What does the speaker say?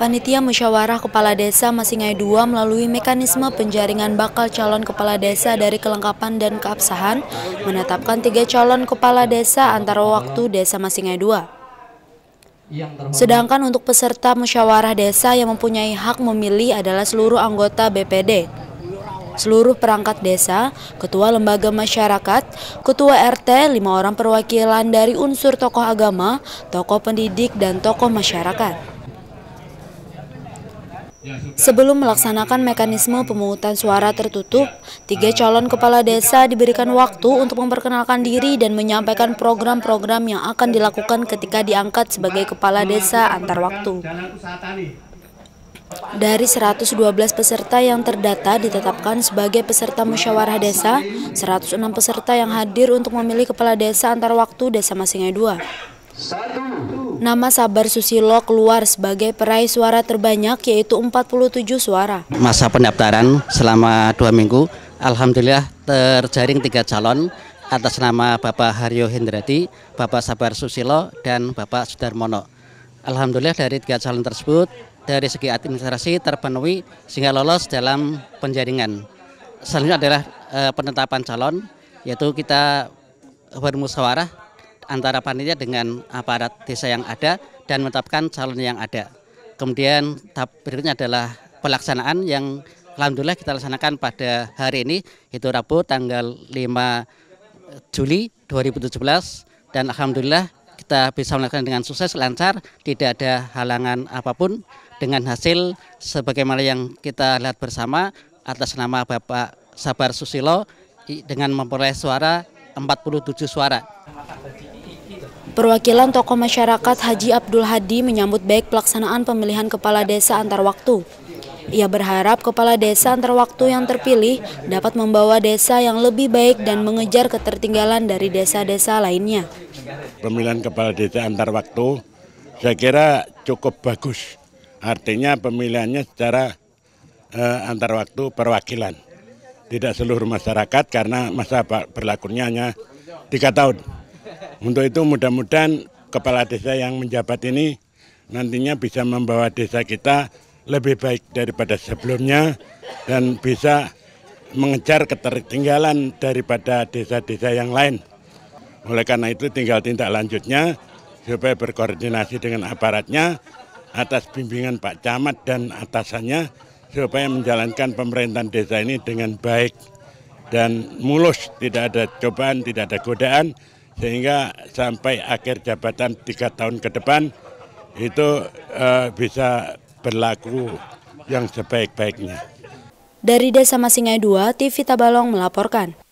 Panitia Musyawarah Kepala Desa Masingai II melalui mekanisme penjaringan bakal calon kepala desa dari kelengkapan dan keabsahan menetapkan tiga calon kepala desa antara waktu Desa Masingai II. Sedangkan untuk peserta musyawarah desa yang mempunyai hak memilih adalah seluruh anggota BPD, seluruh perangkat desa, ketua lembaga masyarakat, ketua RT, lima orang perwakilan dari unsur tokoh agama, tokoh pendidik, dan tokoh masyarakat. Sebelum melaksanakan mekanisme pemungutan suara tertutup, tiga calon kepala desa diberikan waktu untuk memperkenalkan diri dan menyampaikan program-program yang akan dilakukan ketika diangkat sebagai kepala desa antar waktu. Dari 112 peserta yang terdata ditetapkan sebagai peserta musyawarah desa, 106 peserta yang hadir untuk memilih kepala desa antar waktu desa Masingai 2. Nama Sabar Susilo keluar sebagai peraih suara terbanyak yaitu 47 suara. Masa pendaftaran selama dua minggu, Alhamdulillah terjaring tiga calon atas nama Bapak Haryo Hendrati, Bapak Sabar Susilo, dan Bapak Sudarmono. Alhamdulillah dari tiga calon tersebut dari segi administrasi terpenuhi sehingga lolos dalam penjaringan. Selanjutnya adalah eh, penetapan calon yaitu kita bermusyawarah antara panitia dengan aparat desa yang ada dan menetapkan calon yang ada. Kemudian tahap berikutnya adalah pelaksanaan yang alhamdulillah kita laksanakan pada hari ini itu Rabu tanggal 5 Juli 2017 dan alhamdulillah kita bisa melakukan dengan sukses lancar, tidak ada halangan apapun dengan hasil sebagaimana yang kita lihat bersama atas nama Bapak Sabar Susilo dengan memperoleh suara 47 suara. Perwakilan tokoh masyarakat Haji Abdul Hadi menyambut baik pelaksanaan pemilihan kepala desa antar waktu. Ia berharap kepala desa antar waktu yang terpilih dapat membawa desa yang lebih baik dan mengejar ketertinggalan dari desa-desa lainnya. Pemilihan kepala desa antar waktu saya kira cukup bagus. Artinya pemilihannya secara eh, antar waktu perwakilan. Tidak seluruh masyarakat karena masa berlakunya hanya tiga tahun. Untuk itu mudah-mudahan kepala desa yang menjabat ini nantinya bisa membawa desa kita lebih baik daripada sebelumnya dan bisa mengejar ketertinggalan daripada desa-desa yang lain. Oleh karena itu tinggal tindak lanjutnya supaya berkoordinasi dengan aparatnya atas bimbingan Pak Camat dan atasannya supaya menjalankan pemerintahan desa ini dengan baik dan mulus, tidak ada cobaan, tidak ada godaan, sehingga sampai akhir jabatan tiga tahun ke depan itu uh, bisa berlaku yang sebaik-baiknya. Dari Desa Masingai 2, TV Tabalong melaporkan.